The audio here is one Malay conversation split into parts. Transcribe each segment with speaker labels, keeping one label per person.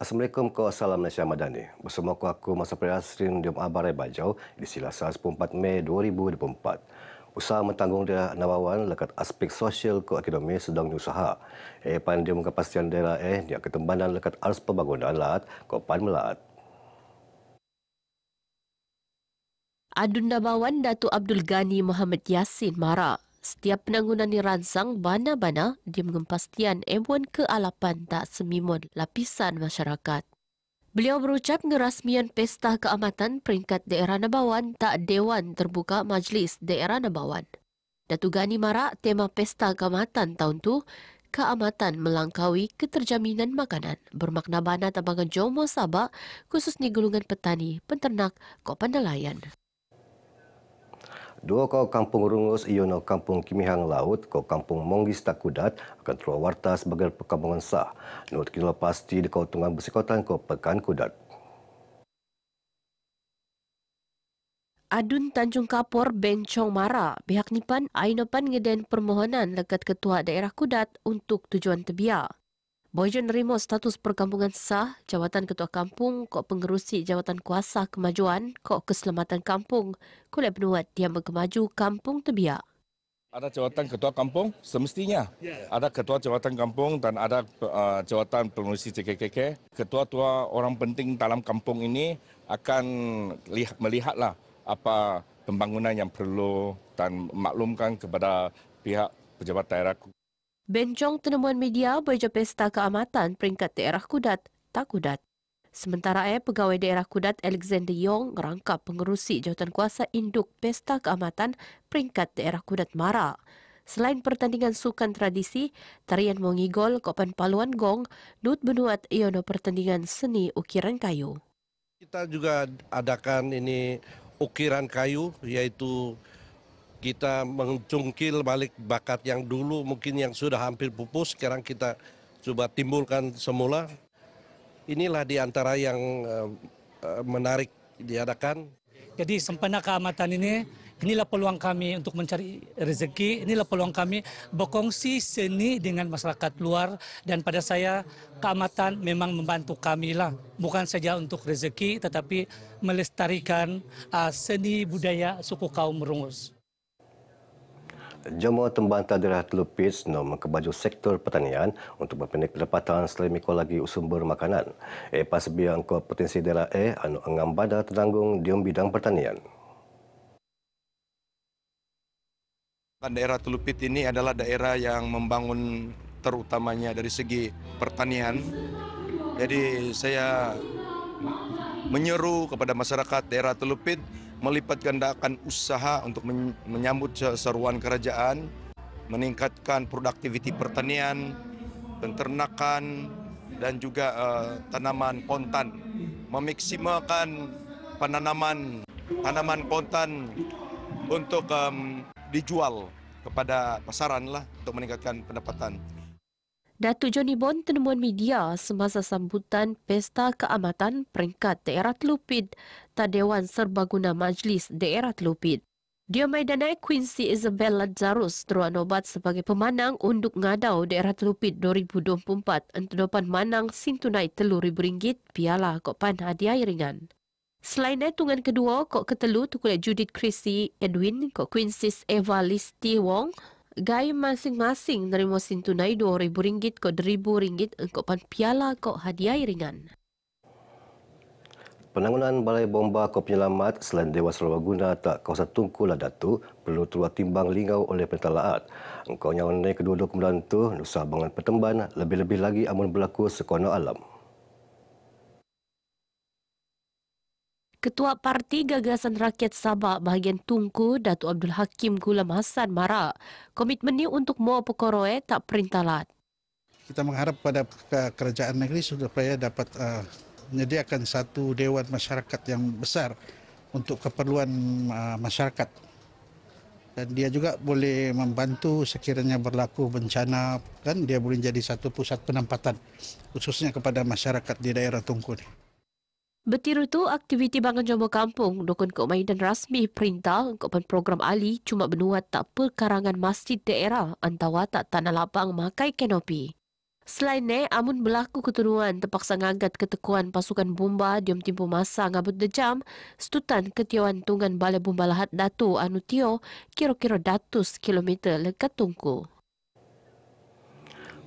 Speaker 1: Assalamualaikum ke Assalam Malaysia Madani. Bersama aku, aku Masa Perasrin di Abarai Bajau di Silasa 14 Mei 2024. Usaha menanggung daerah Nawawan lekat aspek sosial eh, e, ke ekonomi sedang usaha. Eh, pandem pastian daerah eh, dia ketembanan lekat arus pembangunan lat ke Pan Melat.
Speaker 2: Adun Nabawan Datuk Abdul Ghani Muhammad Yassin Mara setiap penanggunan ransang bana-bana dia mengempastian M1 ke alapan tak semimun lapisan masyarakat. Beliau berucap ngerasmian Pesta Keamatan Peringkat Daerah Nabawan tak Dewan Terbuka Majlis Daerah Nabawan. Datuk Gani Marak, tema Pesta Keamatan tahun tu, keamatan melangkaui keterjaminan makanan bermakna bana tabangan Jomo khusus ni gulungan petani, penternak, kopan nelayan
Speaker 1: dua kau kampung Rungus iyo no kampung Kimihang Laut kau kampung Monggis Takudat akan terua warta sebagai perkampungan sah. Nut kilo pasti di kau tunggang besikotan kau pekan Kudat.
Speaker 2: Adun Tanjung Kapur Bencong Mara, pihak Nipan Ainopan ngeden permohonan lekat ketua daerah Kudat untuk tujuan tebiak. Boyjun nerima status perkampungan sah Jawatan Ketua Kampung Kok Pengerusi Jawatan Kuasa Kemajuan Kok Keselamatan Kampung Kulit Penuat dia Kemaju Kampung Tebiak.
Speaker 1: Ada jawatan ketua kampung semestinya. Ya. Ada ketua jawatan kampung dan ada uh, jawatan pengurusi CKKK. Ketua-tua orang penting dalam kampung ini akan lihat, melihatlah apa pembangunan yang perlu dan maklumkan kepada pihak pejabat daerah.
Speaker 2: Bencong Tenemuan Media Beja Pesta Keamatan Peringkat Daerah Kudat, tak kudat. Sementara eh, pegawai daerah Kudat Alexander Yong rangkap pengerusi jawatan kuasa induk Pesta Keamatan Peringkat Daerah Kudat Mara. Selain pertandingan sukan tradisi, tarian mengigol Kopan Paluan Gong, Lut Benuat Iono pertandingan seni ukiran kayu.
Speaker 1: Kita juga adakan ini ukiran kayu, yaitu kita mencungkil balik bakat yang dulu mungkin yang sudah hampir pupus sekarang kita coba timbulkan semula. Inilah di antara yang eh, eh, menarik diadakan.
Speaker 3: Jadi sempena keamatan ini, inilah peluang kami untuk mencari rezeki, inilah peluang kami berkongsi seni dengan masyarakat luar dan pada saya keamatan memang membantu kami lah, bukan saja untuk rezeki tetapi melestarikan eh, seni budaya suku kaum Merungus.
Speaker 1: Jemaah Tembang Tadirah Telupis no mengkebaju sektor pertanian untuk berpindah pendapatan selain mikro lagi sumber makanan. Eh pas biang kuat potensi daerah eh anu engam pada tertanggung di bidang pertanian. daerah Telupit ini adalah daerah yang membangun terutamanya dari segi pertanian. Jadi saya menyeru kepada masyarakat daerah Telupit melipatgandakan usaha untuk menyambut seruan kerajaan, meningkatkan produktiviti pertanian, penternakan dan juga uh, tanaman kontan, memaksimalkan penanaman tanaman kontan untuk um, dijual kepada pasaran lah untuk meningkatkan pendapatan.
Speaker 2: Datuk Johnny Bon Tenemuan Media semasa sambutan Pesta Keamatan Peringkat Daerah Telupit Tadewan Serbaguna Majlis Daerah Telupit. Dia maidanai Quincy Isabel Lazarus teruan obat sebagai pemanang unduk ngadau daerah Telupit 2024 entedopan manang sintunai telur ribu ringgit piala kopan hadiah ringan. Selain itu, dengan kedua, kok ketelu tukulai Judith Christie Edwin, kok Quincy Eva Listi Wong, gai masing-masing nerima sin tunai RM2,000 ke RM1,000 untuk pan piala ke hadiah ringan.
Speaker 1: Penanggungan Balai Bomba Kau Penyelamat selain Dewan Serawaguna tak kawasan Tungku lah datu perlu terluat timbang lingau oleh Pertama Laat. Engkau nyawa kedua-dua kemudian tu, Nusa Bangan Pertemban lebih-lebih lagi amun berlaku sekolah alam.
Speaker 2: Ketua Parti Gagasan Rakyat Sabah bahagian Tungku, Datuk Abdul Hakim Gula Hassan Mara, komitmennya untuk Moa Pokoroe tak perintalat.
Speaker 3: Kita mengharap pada kerajaan negeri supaya dapat uh, menyediakan satu dewan masyarakat yang besar untuk keperluan uh, masyarakat. Dan dia juga boleh membantu sekiranya berlaku bencana, kan dia boleh jadi satu pusat penempatan khususnya kepada masyarakat di daerah Tungku ini.
Speaker 2: Betiru tu aktiviti bangun jomba kampung dukun ke dan rasmi perintah untuk program Ali cuma benua tak perkarangan masjid daerah antara tak tanah lapang makai kanopi. Selain ne, amun berlaku keturunan terpaksa ngagat ketekuan pasukan bomba diom timpu masa ngabut dejam, setutan ketiawan tunggan balai bomba lahat Datu Anutio Tio kira-kira datus kilometer lekat tungku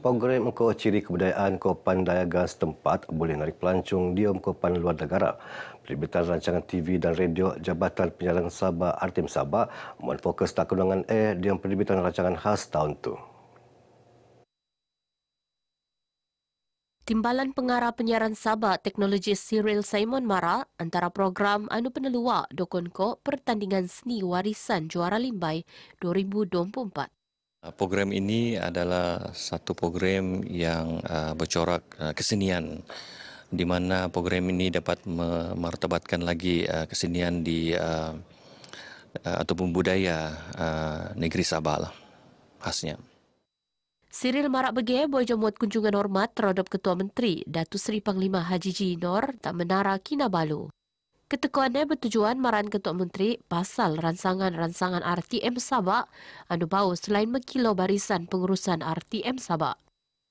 Speaker 1: program ko ciri kebudayaan ko pandayagan setempat boleh narik pelancong diom ko luar negara. Penerbitan rancangan TV dan radio Jabatan Penyalang Sabah Artim Sabah mohon fokus tak kundangan eh diom penerbitan rancangan khas tahun itu.
Speaker 2: Timbalan Pengarah Penyiaran Sabah Teknologi Cyril Simon Mara antara program Anu Peneluak Dokonko Pertandingan Seni Warisan Juara Limbai 2024.
Speaker 1: Uh, program ini adalah satu program yang uh, bercorak uh, kesenian di mana program ini dapat memartabatkan lagi kesenian di ataupun budaya negeri Sabah lah, khasnya.
Speaker 2: Siril Marak Bege boleh jemput kunjungan hormat terhadap Ketua Menteri Datu Seri Panglima Haji Ji Nor tak menara Kinabalu. Ketekuannya bertujuan maran Ketua Menteri pasal ransangan-ransangan RTM Sabah anu bau selain mengkilau barisan pengurusan RTM Sabah.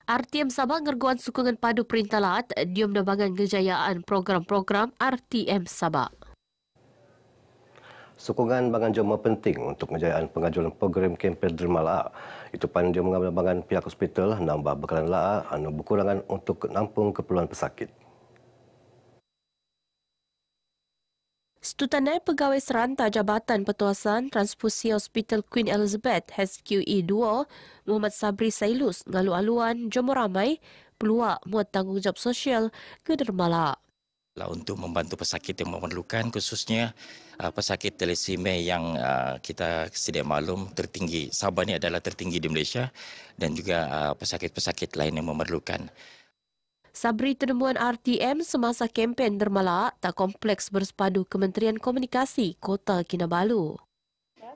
Speaker 2: RTM Sabah ngerguan sokongan padu perintah laat diom dabangan kejayaan program-program RTM Sabah.
Speaker 1: Sokongan bangan jom penting untuk kejayaan pengajuan program kempen derma laa. Itu pan jom mengambil bangan pihak hospital nambah bekalan laa anu berkurangan untuk nampung keperluan pesakit.
Speaker 2: Tutanai Pegawai seranta Jabatan Pertuasan Transfusi Hospital Queen Elizabeth HQE2 Muhammad Sabri Sailus ngalu aluan jomor ramai peluak muat tanggungjawab sosial ke dermala.
Speaker 1: Lah, untuk membantu pesakit yang memerlukan khususnya uh, pesakit telesime yang uh, kita sedia maklum tertinggi. Sabah ini adalah tertinggi di Malaysia dan juga uh, pesakit-pesakit lain yang memerlukan.
Speaker 2: Sabri Tenemuan RTM semasa kempen dermalak tak kompleks bersepadu Kementerian Komunikasi Kota Kinabalu.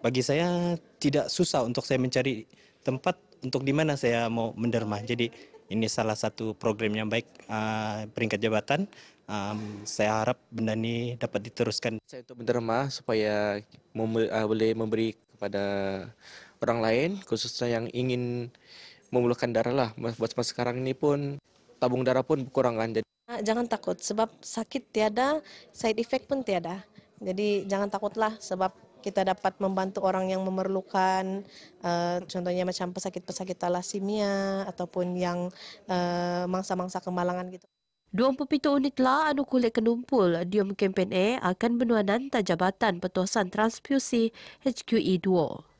Speaker 3: Bagi saya tidak susah untuk saya mencari tempat untuk di mana saya mau menderma. Jadi ini salah satu program yang baik ah, peringkat jabatan. Um, saya harap benda ini dapat diteruskan. Saya untuk menderma supaya mem- uh, boleh memberi kepada orang lain khususnya yang ingin memulakan darah lah buat masa sekarang ini pun tabung darah pun berkurangan Jadi...
Speaker 2: Ah, jangan takut sebab sakit tiada, side effect pun tiada. Jadi jangan takutlah sebab kita dapat membantu
Speaker 3: orang yang memerlukan, eh, contohnya macam pesakit-pesakit talasimia ataupun yang eh, mangsa-mangsa kemalangan gitu.
Speaker 2: 27 unit la anu kulit kenumpul diom kempen A akan benuanan tak jabatan petuasan transfusi HQE 2.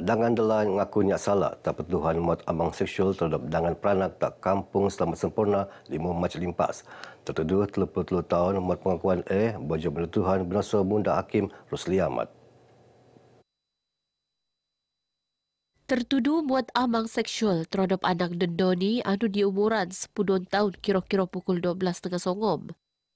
Speaker 1: Dangan Delan mengaku niat salah tak pertuduhan muat amang seksual terhadap Dangan Peranak tak kampung selamat sempurna lima macam Limpas. Tertuduh terlepas telur tahun muat pengakuan eh baju penutuhan berasa munda hakim Rosli Ahmad.
Speaker 2: Tertuduh buat amang seksual terhadap anak dendoni anu diumuran sepuluh tahun kira-kira pukul 12.30 songong.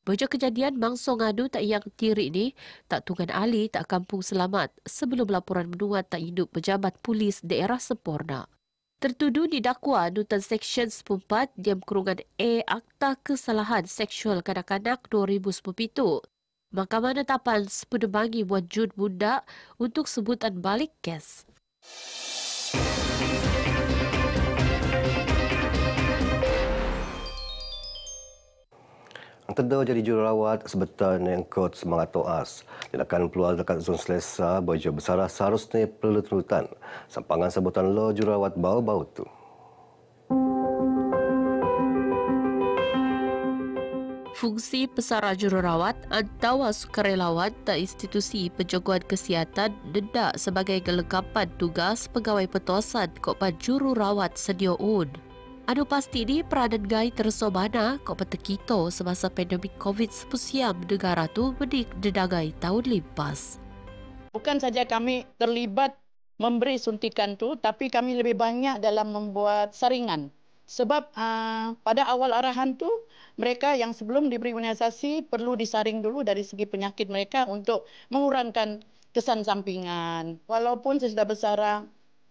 Speaker 2: Bejo kejadian mangso ngadu tak yang tiri ni, tak tugan Ali tak kampung selamat sebelum laporan menua tak hidup pejabat polis daerah sempurna. Tertuduh didakwa Newton seksyen 14 Diam Kurungan A Akta Kesalahan Seksual Kanak-Kanak itu. Mahkamah Netapan sepeda bagi buat Jun Bunda untuk sebutan balik kes. Musik
Speaker 1: Tentu jadi jururawat jurulawat yang nengkot semangat toas. Tindakan peluang dekat zon selesa bojo besar seharusnya perlu terutan. Sampangan sebutan lo jururawat bau-bau tu.
Speaker 2: Fungsi pesara jururawat atau sukarelawat dan institusi penjagaan kesihatan dedak sebagai kelengkapan tugas pegawai petuasan kepada jururawat sedia un. Ada pasti ini peranan gay tersobana kok peti kita semasa pandemik COVID-19 negara tu berdik dedagai tahun lepas.
Speaker 3: Bukan saja kami terlibat memberi suntikan tu, tapi kami lebih banyak dalam membuat saringan. Sebab uh, pada awal arahan tu mereka yang sebelum diberi imunisasi perlu disaring dulu dari segi penyakit mereka untuk mengurangkan kesan sampingan. Walaupun sesudah bersara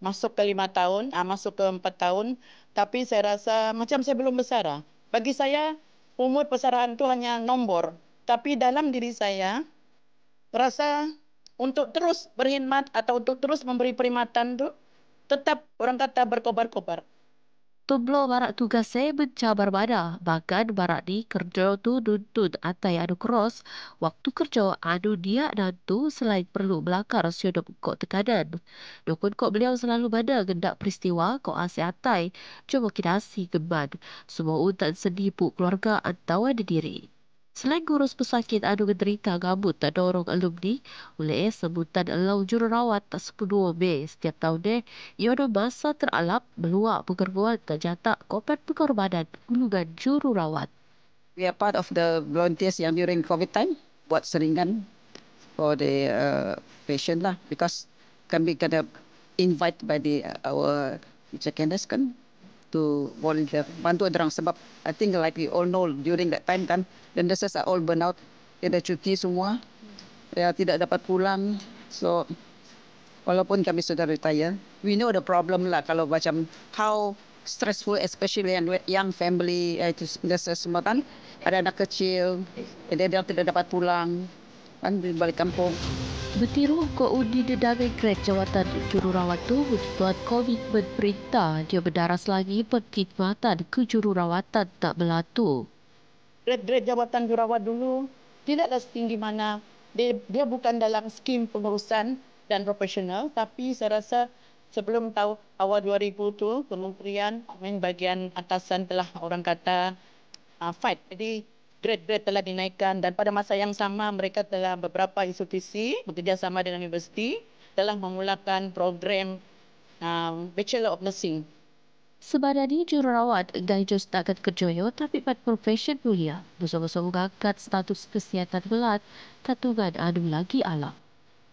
Speaker 3: masuk ke lima tahun, uh, masuk ke empat tahun. Tapi saya rasa macam saya belum besar. Uh. Bagi saya, umur persaraan itu hanya nombor. Tapi dalam diri saya, rasa untuk terus berkhidmat atau untuk terus memberi perkhidmatan itu, tetap orang kata berkobar-kobar.
Speaker 2: Tublo barat tugas saya bercabar bada. Bahkan barak ni kerja tu duntun atai anu cross. Waktu kerja anu dia dan tu selain perlu belakar siodok kok tekanan. Dukun kok beliau selalu bada gendak peristiwa kok asyik atai. Cuma kinasi geman. Semua utan sedih buk keluarga atau ada diri. Selain kurus pesakit adu menderita gabut tak dorong alumni, oleh sebutan alau jururawat tak sepuluh Mei setiap tahun deh, ia ada masa teralap meluak pengerbuan tak jatak kopet pengorbanan gulungan jururawat.
Speaker 3: We are part of the volunteers yang during COVID time buat seringan for the uh, patient lah because kami kena invite by the uh, our check kan to volunteer. Bantu orang sebab I think like we all know during that time kan, the nurses are all burn out. Dia cuti semua. Ya, tidak dapat pulang. So, walaupun kami sudah retire, we know the problem lah kalau macam how stressful especially yang young family eh, itu biasa semua kan ada anak kecil ada yang tidak dapat pulang kan balik kampung. Betiru
Speaker 2: ke undi dedangan Grand Jawatan Jururawat itu membuat komitmen perintah dia berdarah lagi perkhidmatan ke Jururawatan tak berlaku.
Speaker 3: Grand Jawatan Jururawat dulu tidaklah setinggi mana. Dia, dia bukan dalam skim pengurusan dan profesional tapi saya rasa sebelum tahu awal 2000 itu kementerian bagian atasan telah orang kata uh, fight. Jadi Grade telah dinaikkan dan pada masa yang sama mereka telah beberapa institusi bekerjasama dengan universiti telah memulakan program um, Bachelor of Nursing.
Speaker 2: Sebenarnya jururawat dan juga setakat kerjaya tapi pada profesi mulia bersama-sama mengangkat status kesihatan belat tatungan adu lagi alam.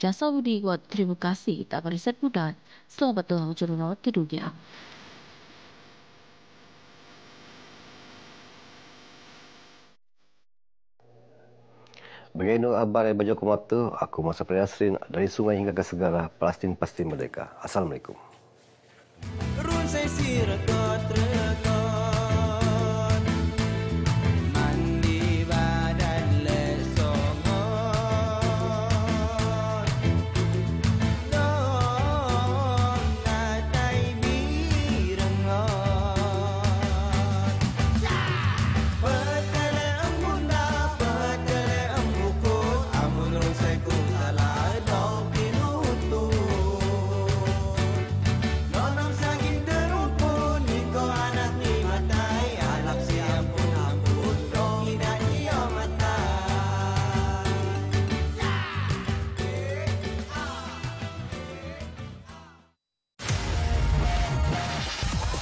Speaker 2: Jasa Budi Iwan, terima kasih tak berisat mudah. Selamat datang jururawat ke dunia.
Speaker 1: Bagi Nur Abar yang berjauh mata, aku masa Yasrin dari sungai hingga ke segara, Palestin pasti merdeka. Assalamualaikum. Run saya